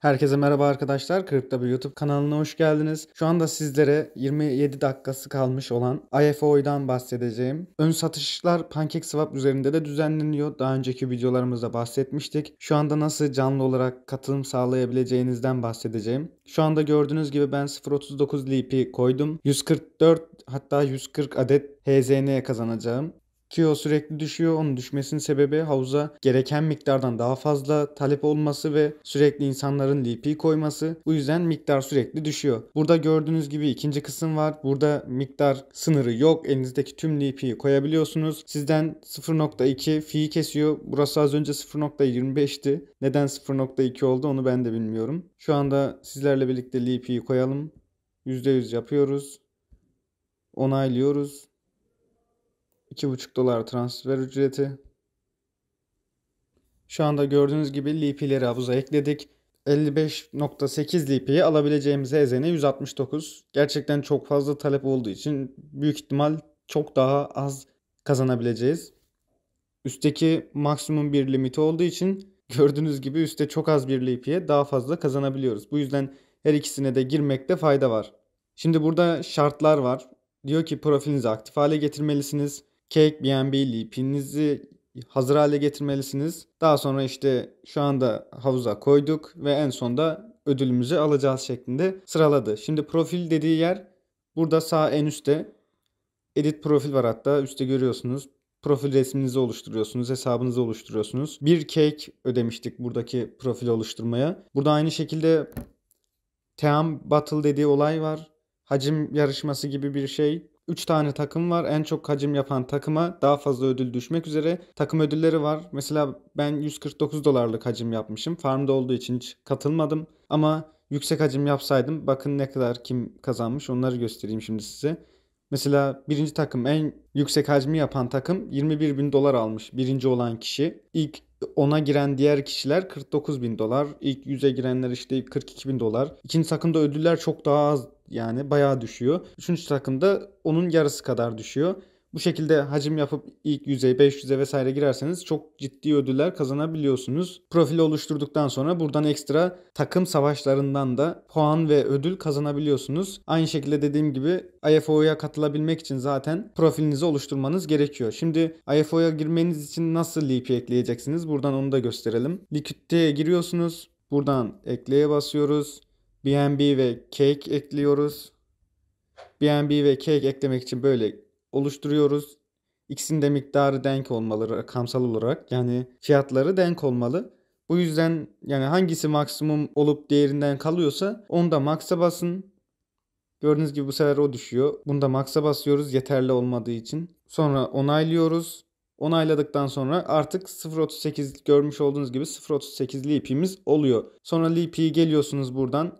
Herkese merhaba arkadaşlar. 40 bir YouTube kanalına hoş geldiniz. Şu anda sizlere 27 dakikası kalmış olan IFO'dan bahsedeceğim. Ön satışlar PancakeSwap üzerinde de düzenleniyor. Daha önceki videolarımızda bahsetmiştik. Şu anda nasıl canlı olarak katılım sağlayabileceğinizden bahsedeceğim. Şu anda gördüğünüz gibi ben 0.39 LP koydum. 144 hatta 140 adet HZN kazanacağım ki o sürekli düşüyor. Onun düşmesinin sebebi havuza gereken miktardan daha fazla talep olması ve sürekli insanların lipi koyması. Bu yüzden miktar sürekli düşüyor. Burada gördüğünüz gibi ikinci kısım var. Burada miktar sınırı yok. Elinizdeki tüm lipiyi koyabiliyorsunuz. Sizden 0.2 fi kesiyor. Burası az önce 0.25'ti. Neden 0.2 oldu onu ben de bilmiyorum. Şu anda sizlerle birlikte lipiyi koyalım. %100 yapıyoruz. Onaylıyoruz. 2,5 dolar transfer ücreti. Şu anda gördüğünüz gibi LP'leri havuza ekledik. 55.8 LP'yi alabileceğimize ezene 169. Gerçekten çok fazla talep olduğu için büyük ihtimal çok daha az kazanabileceğiz. Üstteki maksimum bir limiti olduğu için gördüğünüz gibi üstte çok az bir LP'ye daha fazla kazanabiliyoruz. Bu yüzden her ikisine de girmekte fayda var. Şimdi burada şartlar var. Diyor ki profilinizi aktif hale getirmelisiniz. Cake BNB lipinizi hazır hale getirmelisiniz. Daha sonra işte şu anda havuza koyduk ve en sonda ödülümüzü alacağız şeklinde sıraladı. Şimdi profil dediği yer burada sağ en üstte edit profil var hatta üstte görüyorsunuz. Profil resminizi oluşturuyorsunuz, hesabınızı oluşturuyorsunuz. Bir cake ödemiştik buradaki profil oluşturmaya. Burada aynı şekilde Team Battle dediği olay var. Hacim yarışması gibi bir şey. 3 tane takım var. En çok hacim yapan takıma daha fazla ödül düşmek üzere takım ödülleri var. Mesela ben 149 dolarlık hacim yapmışım. Farmda olduğu için hiç katılmadım. Ama yüksek hacim yapsaydım bakın ne kadar kim kazanmış onları göstereyim şimdi size. Mesela birinci takım en yüksek hacmi yapan takım 21 bin dolar almış birinci olan kişi. İlk ona giren diğer kişiler 49 bin dolar. İlk 100'e girenler işte 42 bin dolar. İkinci takımda ödüller çok daha az yani bayağı düşüyor. Üçüncü takımda onun yarısı kadar düşüyor. Bu şekilde hacim yapıp ilk 100'e, 500'e vesaire girerseniz çok ciddi ödüller kazanabiliyorsunuz. Profili oluşturduktan sonra buradan ekstra takım savaşlarından da puan ve ödül kazanabiliyorsunuz. Aynı şekilde dediğim gibi IFO'ya katılabilmek için zaten profilinizi oluşturmanız gerekiyor. Şimdi IFO'ya girmeniz için nasıl LP ekleyeceksiniz? Buradan onu da gösterelim. Liquidity'ye giriyorsunuz. Buradan ekleye basıyoruz. BNB ve cake ekliyoruz. BNB ve cake eklemek için böyle oluşturuyoruz. İkisinin de miktarı denk olmalı rakamsal olarak. Yani fiyatları denk olmalı. Bu yüzden yani hangisi maksimum olup diğerinden kalıyorsa onu da max'a basın. Gördüğünüz gibi bu sefer o düşüyor. Bunu da max'a basıyoruz yeterli olmadığı için. Sonra onaylıyoruz. Onayladıktan sonra artık 0.38 görmüş olduğunuz gibi 0.38 LP'miz oluyor. Sonra LP'yi geliyorsunuz buradan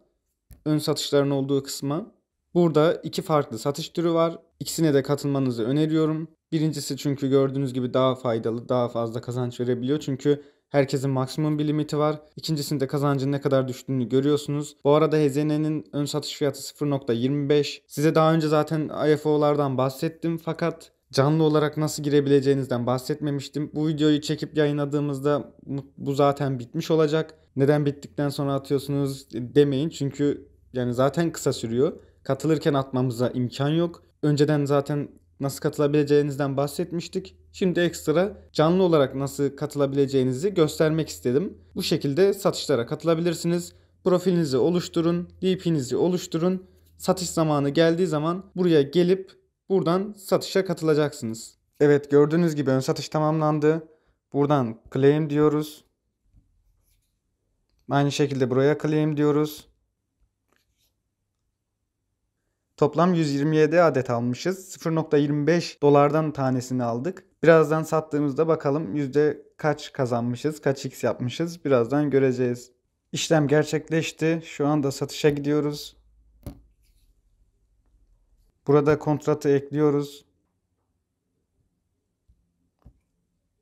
ön satışların olduğu kısma. Burada iki farklı satış türü var. İkisine de katılmanızı öneriyorum. Birincisi çünkü gördüğünüz gibi daha faydalı, daha fazla kazanç verebiliyor. Çünkü herkesin maksimum bir limiti var. İkincisinde kazancın ne kadar düştüğünü görüyorsunuz. Bu arada Hezene'nin ön satış fiyatı 0.25. Size daha önce zaten IFO'lardan bahsettim fakat canlı olarak nasıl girebileceğinizden bahsetmemiştim. Bu videoyu çekip yayınladığımızda bu zaten bitmiş olacak. Neden bittikten sonra atıyorsunuz demeyin çünkü yani zaten kısa sürüyor. Katılırken atmamıza imkan yok. Önceden zaten nasıl katılabileceğinizden bahsetmiştik. Şimdi ekstra canlı olarak nasıl katılabileceğinizi göstermek istedim. Bu şekilde satışlara katılabilirsiniz. Profilinizi oluşturun, DP'nizi oluşturun. Satış zamanı geldiği zaman buraya gelip buradan satışa katılacaksınız. Evet gördüğünüz gibi ön satış tamamlandı. Buradan claim diyoruz. Aynı şekilde buraya claim diyoruz. Toplam 127 adet almışız. 0.25 dolardan tanesini aldık. Birazdan sattığımızda bakalım yüzde kaç kazanmışız, kaç x yapmışız. Birazdan göreceğiz. İşlem gerçekleşti. Şu anda satışa gidiyoruz. Burada kontratı ekliyoruz.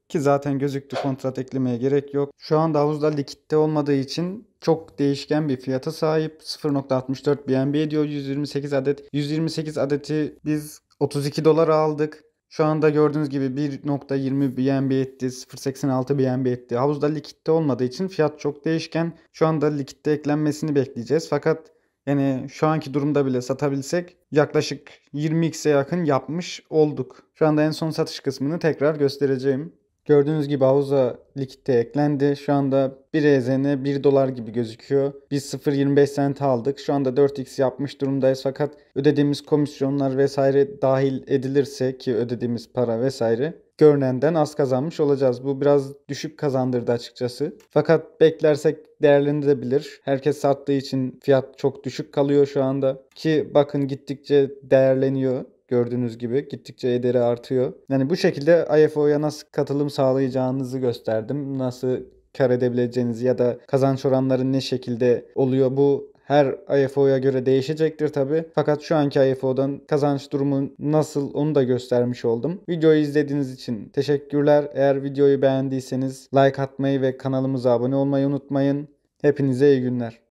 Ki zaten gözüktü kontrat eklemeye gerek yok. Şu anda havuzda likitte olmadığı için çok değişken bir fiyata sahip. 0.64 BNB diyor 128 adet. 128 adeti biz 32 dolar aldık. Şu anda gördüğünüz gibi 1.20 BNB etti, 0.86 BNB etti. Havuzda likitte olmadığı için fiyat çok değişken. Şu anda likitte eklenmesini bekleyeceğiz. Fakat yani şu anki durumda bile satabilsek yaklaşık 20x'e yakın yapmış olduk. Şu anda en son satış kısmını tekrar göstereceğim. Gördüğünüz gibi havuza likitte eklendi. Şu anda 1 EZN 1 dolar gibi gözüküyor. Biz 0.25 sent aldık. Şu anda 4x yapmış durumdayız fakat ödediğimiz komisyonlar vesaire dahil edilirse ki ödediğimiz para vesaire görünenden az kazanmış olacağız. Bu biraz düşük kazandırdı açıkçası. Fakat beklersek değerlenebilir. Herkes sattığı için fiyat çok düşük kalıyor şu anda. Ki bakın gittikçe değerleniyor. Gördüğünüz gibi gittikçe ederi artıyor. Yani bu şekilde IFO'ya nasıl katılım sağlayacağınızı gösterdim. Nasıl kar edebileceğinizi ya da kazanç oranları ne şekilde oluyor bu her IFO'ya göre değişecektir tabi. Fakat şu anki IFO'dan kazanç durumu nasıl onu da göstermiş oldum. Videoyu izlediğiniz için teşekkürler. Eğer videoyu beğendiyseniz like atmayı ve kanalımıza abone olmayı unutmayın. Hepinize iyi günler.